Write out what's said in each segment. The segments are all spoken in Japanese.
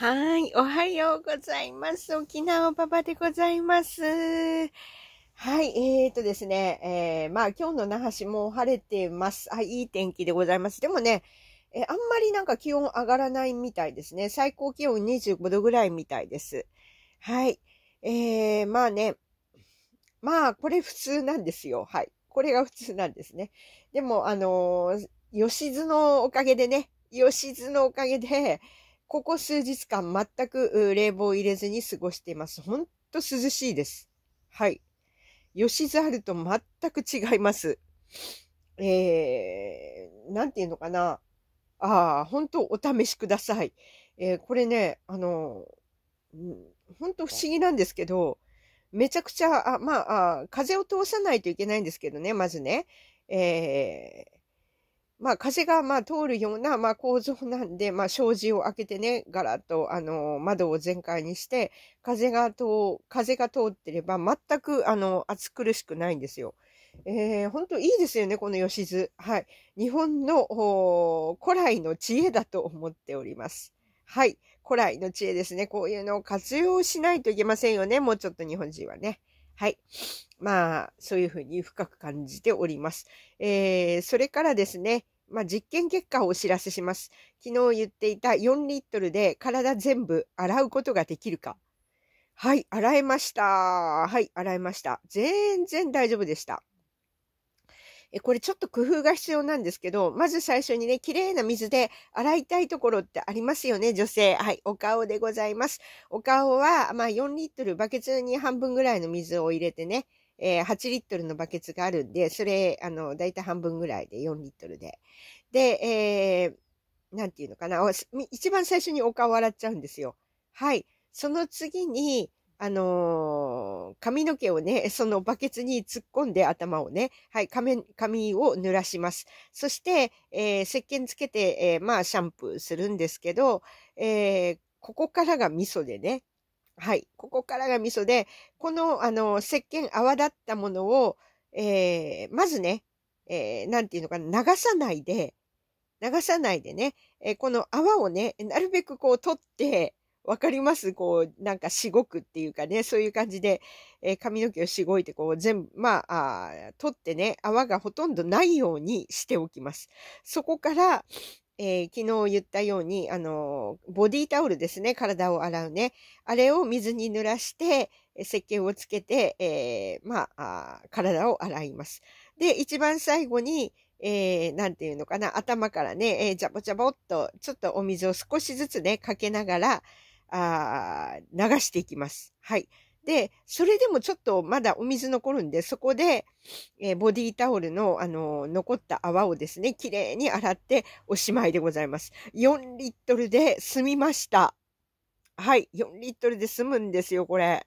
はい、おはようございます。沖縄パパでございます。はい、えーとですね、えー、まあ今日の那覇市も晴れてます。あ、いい天気でございます。でもね、えー、あんまりなんか気温上がらないみたいですね。最高気温25度ぐらいみたいです。はい。えー、まあね、まあこれ普通なんですよ。はい。これが普通なんですね。でも、あのー、吉津のおかげでね、吉津のおかげで、ここ数日間全く冷房を入れずに過ごしています。ほんと涼しいです。はい。吉ザルと全く違います。えー、なんていうのかな。ああ、本当お試しください。えー、これね、あの、本当不思議なんですけど、めちゃくちゃ、あまああ、風を通さないといけないんですけどね、まずね。えーまあ、風がまあ通るようなまあ構造なんで、まあ、障子を開けてね、ガラッとあの窓を全開にして、風が通、風が通ってれば全くあの暑苦しくないんですよ。えー、本当いいですよね、この吉津。はい。日本の古来の知恵だと思っております。はい。古来の知恵ですね。こういうのを活用しないといけませんよね。もうちょっと日本人はね。はい。まあ、そういうふうに深く感じております。えー、それからですね、まあ、実験結果をお知らせします。昨日言っていた4リットルで体全部洗うことができるか。はい、洗えました。はい、洗えました。全然大丈夫でした。え、これちょっと工夫が必要なんですけど、まず最初にね、綺麗な水で洗いたいところってありますよね、女性。はい、お顔でございます。お顔は、まあ4リットル、バケツに半分ぐらいの水を入れてね、えー、8リットルのバケツがあるんで、それ、あの、だいたい半分ぐらいで4リットルで。で、えー、なんていうのかな。一番最初にお顔洗っちゃうんですよ。はい。その次に、あのー、髪の毛をね、そのバケツに突っ込んで頭をね、はい、髪、髪を濡らします。そして、えー、石鹸つけて、えー、まあ、シャンプーするんですけど、えー、ここからが味噌でね、はい。ここからが味噌で、この、あの、石鹸泡立ったものを、えー、まずね、えー、なんていうのかな、流さないで、流さないでね、えー、この泡をね、なるべくこう取って、わかりますこう、なんかしごくっていうかね、そういう感じで、えー、髪の毛をしごいて、こう、全部、まああ、取ってね、泡がほとんどないようにしておきます。そこから、えー、昨日言ったように、あの、ボディタオルですね、体を洗うね。あれを水に濡らして、石鹸をつけて、えー、まあ体を洗います。で、一番最後に、えー、なんていうのかな、頭からね、えー、ジャボジャボっと、ちょっとお水を少しずつね、かけながら、あ流していきます。はい。で、それでもちょっとまだお水残るんで、そこで、えー、ボディタオルの、あのー、残った泡をですね、きれいに洗っておしまいでございます。4リットルで済みました。はい、4リットルで済むんですよ、これ。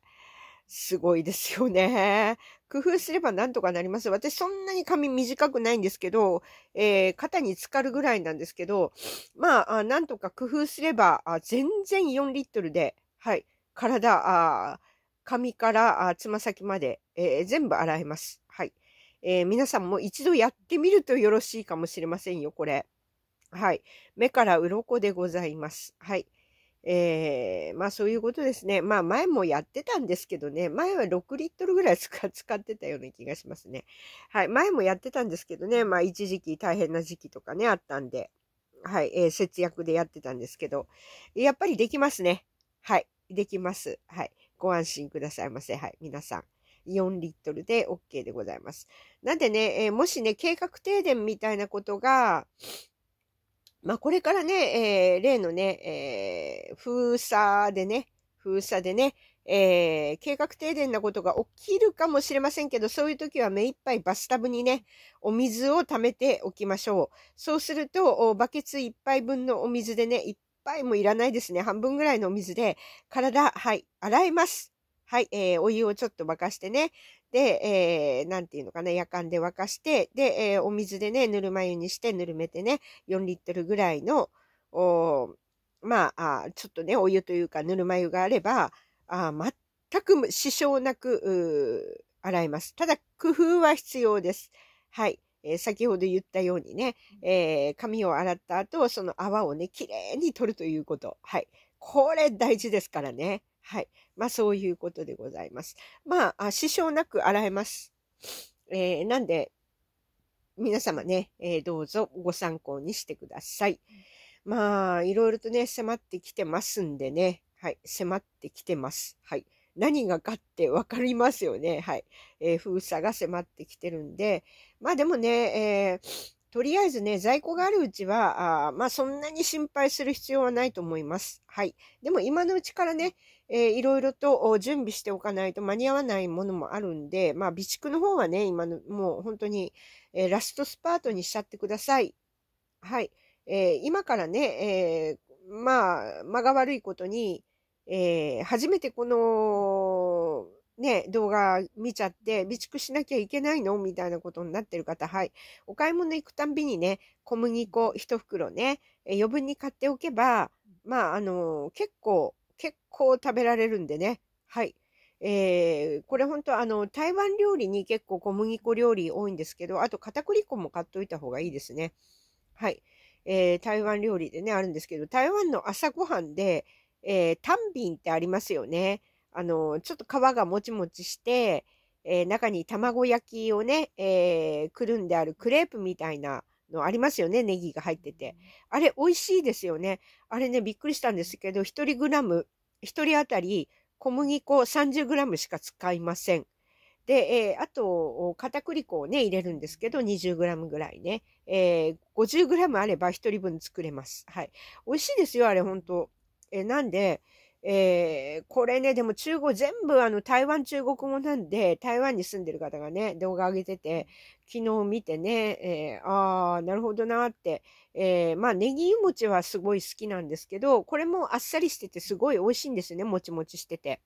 すごいですよね。工夫すればなんとかなります。私そんなに髪短くないんですけど、えー、肩に浸かるぐらいなんですけど、まあ、なんとか工夫すれば、あ全然4リットルで、はい、体、あ髪からつま先まで、えー、全部洗います。はい。えー、皆さんも一度やってみるとよろしいかもしれませんよ、これ。はい。目から鱗でございます。はい。えー、まあそういうことですね。まあ前もやってたんですけどね、前は6リットルぐらい 使ってたような気がしますね。はい。前もやってたんですけどね、まあ一時期大変な時期とかね、あったんで、はい。えー、節約でやってたんですけど、やっぱりできますね。はい。できます。はい。ご安心くださいませ。はい、皆さん。4リットルで OK でございます。なんでね、えー、もしね、計画停電みたいなことが、まあ、これからね、えー、例のね、えー、封鎖でね、封鎖でね、えー、計画停電なことが起きるかもしれませんけど、そういう時は目いっぱいバスタブにね、お水を溜めておきましょう。そうすると、バケツ1杯分のお水でね、いっ杯もいらないですね。半分ぐらいのお水で、体、はい、洗います。はい、えー、お湯をちょっと沸かしてね。で、えー、なんていうのかな、夜間で沸かして、で、えー、お水でね、ぬるま湯にして、ぬるめてね、4リットルぐらいの、おまああ、ちょっとね、お湯というか、ぬるま湯があれば、あ全く支障なく、洗います。ただ、工夫は必要です。はい。えー、先ほど言ったようにね、えー、髪を洗った後、その泡をね、きれいに取るということ。はい。これ大事ですからね。はい。まあ、そういうことでございます。まあ、支障なく洗えます。えー、なんで、皆様ね、えー、どうぞご参考にしてください。まあ、いろいろとね、迫ってきてますんでね。はい。迫ってきてます。はい。何がかってわかりますよね。はい。えー、封鎖が迫ってきてるんで。まあでもね、えー、とりあえずね、在庫があるうちは、あまあそんなに心配する必要はないと思います。はい。でも今のうちからね、えー、いろいろと準備しておかないと間に合わないものもあるんで、まあ備蓄の方はね、今の、もう本当に、えー、ラストスパートにしちゃってください。はい。えー、今からね、えー、まあ、間が悪いことに、えー、初めてこの、ね、動画見ちゃって、備蓄しなきゃいけないのみたいなことになってる方、はい。お買い物行くたんびにね、小麦粉一袋ね、余分に買っておけば、まあ、あの、結構、結構食べられるんでね、はい。えー、これ本当あの、台湾料理に結構小麦粉料理多いんですけど、あと片栗粉も買っといた方がいいですね。はい。えー、台湾料理でね、あるんですけど、台湾の朝ごはんで、えー、タンビンってありますよね。あの、ちょっと皮がもちもちして、えー、中に卵焼きをね、えー、くるんであるクレープみたいなのありますよね。ネギが入ってて。あれ、美味しいですよね。あれね、びっくりしたんですけど、1人グラム、1人当たり小麦粉 30g しか使いません。で、えー、あと、片栗粉をね、入れるんですけど、20g ぐらいね。えー、50g あれば1人分作れます。はい。美味しいですよ、あれ、本当えなんで、えー、これね、でも中国、全部あの台湾中国語なんで、台湾に住んでる方がね、動画上げてて、昨日見てね、えー、ああ、なるほどなって、えー、まあネギ餅はすごい好きなんですけど、これもあっさりしててすごい美味しいんですね、もちもちしてて。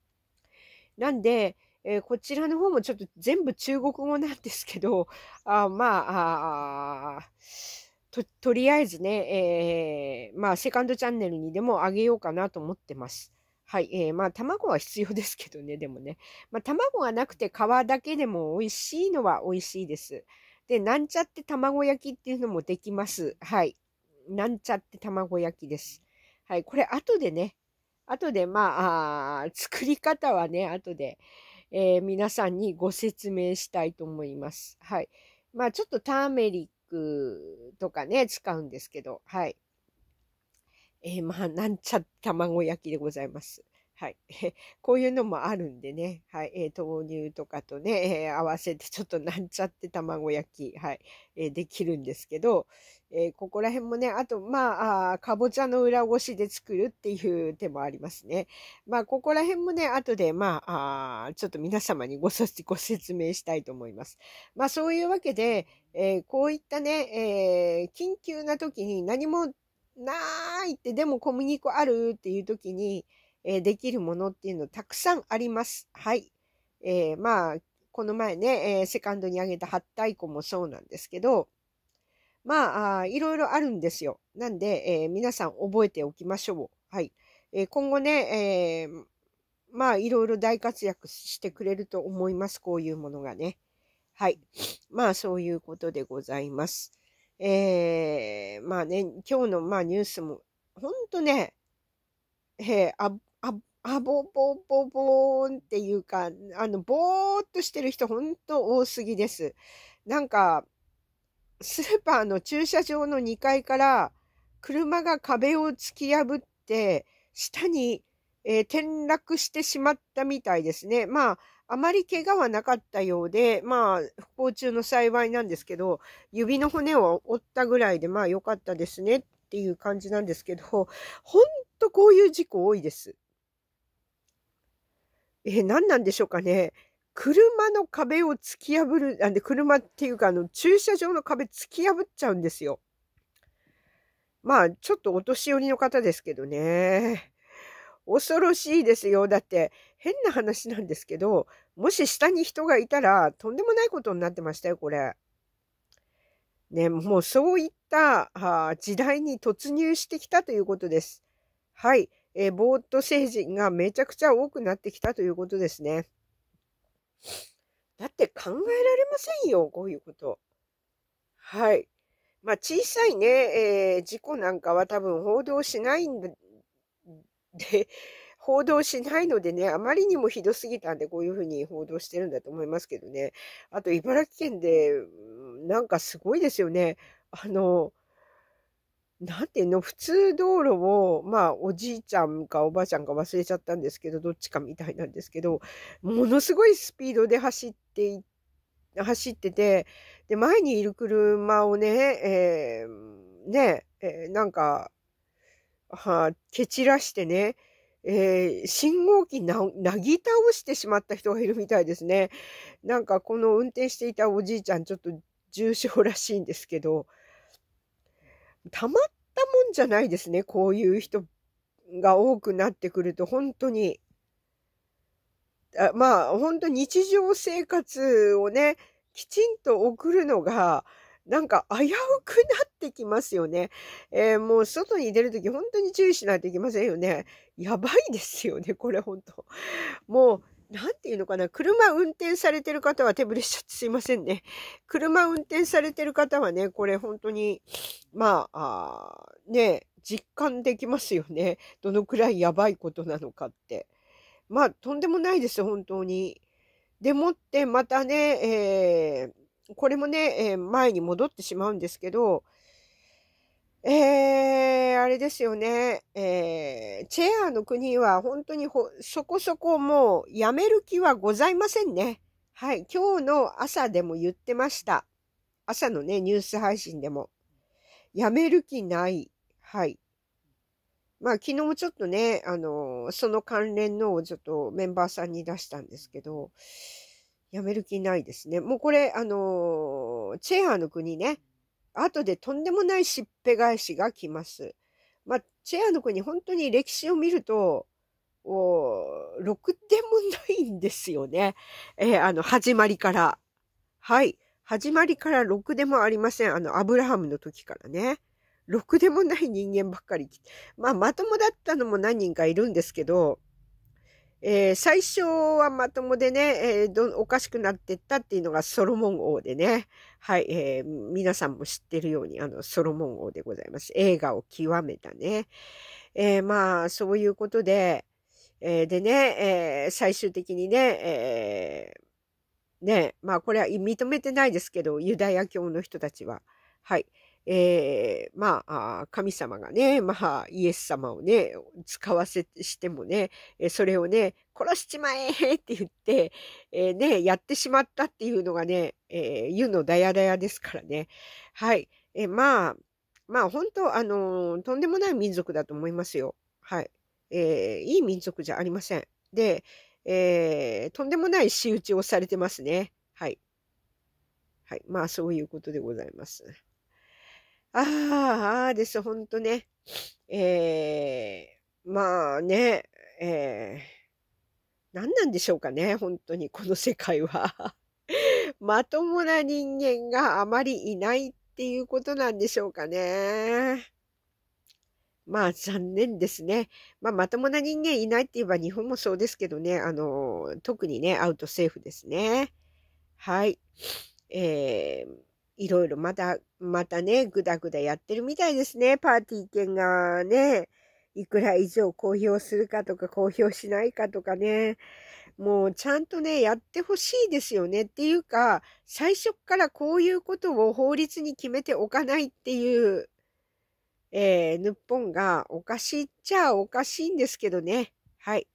なんで、えー、こちらの方もちょっと全部中国語なんですけど、あまあ、あと、とりあえずね、えー、まあ、セカンドチャンネルにでもあげようかなと思ってます。はい。えー、まあ、卵は必要ですけどね、でもね。まあ、卵がなくて皮だけでも美味しいのは美味しいです。で、なんちゃって卵焼きっていうのもできます。はい。なんちゃって卵焼きです。はい。これ、後でね、後で、まあ、あ作り方はね、後で、えー、皆さんにご説明したいと思います。はい。まあ、ちょっとターメリックとかね、使うんですけど、はい。えー、まあ、なんちゃ卵焼きでございます。はい。こういうのもあるんでね。はい。えー、豆乳とかとね、えー、合わせてちょっとなんちゃって卵焼き、はい。えー、できるんですけど、えここら辺もね、あと、まあ、あかぼちゃの裏ごしで作るっていう手もありますね。まあ、ここら辺もね、後で、まあ、あちょっと皆様にごご説明したいと思います。まあ、そういうわけで、えこういったね、え緊急な時に何もないって、でも小麦粉あるっていう時に、えできるものっていうのたくさんあります。はい。えー、まあ、この前ね、えー、セカンドに挙げた八太鼓もそうなんですけど、まあ、あいろいろあるんですよ。なんで、えー、皆さん覚えておきましょう。はい。えー、今後ね、えー、まあ、いろいろ大活躍してくれると思います。こういうものがね。はい。まあ、そういうことでございます。えー、まあね、今日の、まあ、ニュースも、ほんとね、えー、あっあ、ぼんぼぼんっていうか、あの、ぼーっとしてる人ほんと多すぎです。なんか、スーパーの駐車場の2階から、車が壁を突き破って、下に、えー、転落してしまったみたいですね。まあ、あまり怪我はなかったようで、まあ、不幸中の幸いなんですけど、指の骨を折ったぐらいで、まあ良かったですねっていう感じなんですけど、ほんとこういう事故多いです。えー、何なんでしょうかね。車の壁を突き破る、あで車っていうか、あの、駐車場の壁突き破っちゃうんですよ。まあ、ちょっとお年寄りの方ですけどね。恐ろしいですよ。だって、変な話なんですけど、もし下に人がいたら、とんでもないことになってましたよ、これ。ね、もうそういった時代に突入してきたということです。はい。えー、ボート成人がめちゃくちゃ多くなってきたということですね。だって考えられませんよ、こういうこと。はい。まあ、小さいね、えー、事故なんかは多分報道しないんで、報道しないのでね、あまりにもひどすぎたんで、こういうふうに報道してるんだと思いますけどね。あと、茨城県で、なんかすごいですよね。あの、なんていうの、普通道路を、まあ、おじいちゃんかおばあちゃんか忘れちゃったんですけど、どっちかみたいなんですけど、ものすごいスピードで走ってい、走ってて、で、前にいる車をね、えー、ね、えー、なんか、はあ、蹴散らしてね、えー、信号機な、なぎ倒してしまった人がいるみたいですね。なんかこの運転していたおじいちゃん、ちょっと重傷らしいんですけど、たまったもんじゃないですね。こういう人が多くなってくると、本当に。あまあ、本当日常生活をね、きちんと送るのが、なんか危うくなってきますよね。えー、もう外に出るとき本当に注意しないといけませんよね。やばいですよね、これ本当。もうなんていうのかな、車運転されてる方は手ぶれしちゃってすいませんね。車運転されてる方はね、これ本当に、まあ、あね、実感できますよね。どのくらいやばいことなのかって。まあ、とんでもないです、本当に。でもってまたね、えー、これもね、えー、前に戻ってしまうんですけど、えー、あれですよね、えー、チェアの国は本当にそこそこもうやめる気はございませんね。はい、今日の朝でも言ってました。朝のね、ニュース配信でも。やめる気ない。はい。まあ昨日もちょっとね、あのその関連のをちょっとメンバーさんに出したんですけど、やめる気ないですね。もうこれ、あのチェアの国ね、後でとんでもないしっぺ返しが来ます。まあ、チェアの国、本当に歴史を見ると、おろくでもないんですよね。えー、あの、始まりから。はい。始まりからろくでもありません。あの、アブラハムの時からね。ろくでもない人間ばっかり。まあ、まともだったのも何人かいるんですけど、えー、最初はまともでね、えー、ど、おかしくなってったっていうのがソロモン王でね、はい、えー、皆さんも知ってるように、あの、ソロモン王でございます。映画を極めたね。えー、まあ、そういうことで、えー、でね、えー、最終的にね、えー、ね、まあ、これは認めてないですけど、ユダヤ教の人たちは、はい、えー、まあ、神様がね、まあ、イエス様をね、使わせしてもね、それをね、殺しちまえって言って、えー、ね、やってしまったっていうのがね、えー、湯のダヤダヤですからね。はい。えー、まあ、まあ、本当あのー、とんでもない民族だと思いますよ。はい。えー、いい民族じゃありません。で、えー、とんでもない仕打ちをされてますね。はい。はい。まあ、そういうことでございます。ああ、ああです、ほんとね。えー、まあね、えー、何なんでしょうかね、本当にこの世界は。まともな人間があまりいないっていうことなんでしょうかね。まあ残念ですね。まあまともな人間いないって言えば日本もそうですけどね、あの、特にね、アウトセーフですね。はい。えーいろいろまた、またね、ぐだぐだやってるみたいですね。パーティー券がね、いくら以上公表するかとか、公表しないかとかね。もうちゃんとね、やってほしいですよね。っていうか、最初からこういうことを法律に決めておかないっていう、えー、日本がおかしいっちゃおかしいんですけどね。はい。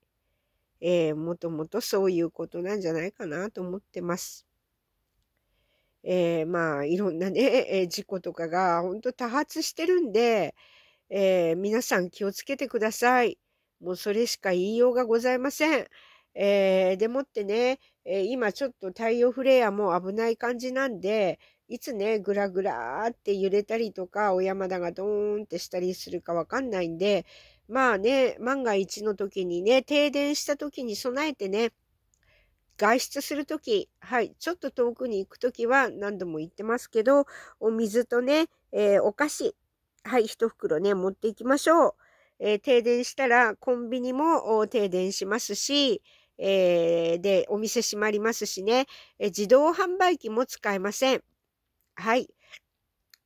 えー、もともとそういうことなんじゃないかなと思ってます。えー、まあ、いろんなね、えー、事故とかが本当多発してるんで、えー、皆さん気をつけてください。もうそれしか言いようがございません。えー、でもってね、えー、今ちょっと太陽フレアも危ない感じなんで、いつね、ぐらぐらって揺れたりとか、お山田がドーンってしたりするかわかんないんで、まあね、万が一の時にね、停電した時に備えてね、外出するとき、はい、ちょっと遠くに行くときは何度も言ってますけど、お水とね、えー、お菓子、はい、一袋ね、持っていきましょう。えー、停電したらコンビニも停電しますし、えー、で、お店閉まりますしね、え自動販売機も使えません。はい。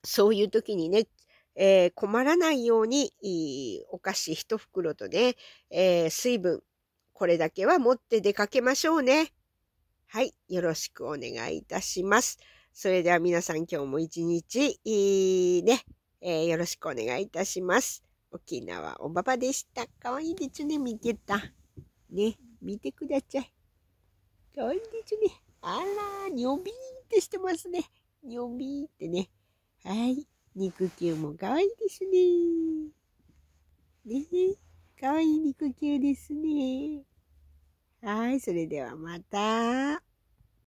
そういう時にね、え困らないように、お菓子一袋とね、え水分、これだけは持って出かけましょうね。はい、よろしくお願いいたします。それでは皆さん今日も一日、いいね、えー、よろしくお願いいたします。沖縄おばばでした。かわいいですね、見てた。ね、見てください。かわいいですね。あら、にょびーってしてますね。にょびーってね。はい、肉球もかわいいですね。ね、かわいい肉球ですね。はい、それではまた。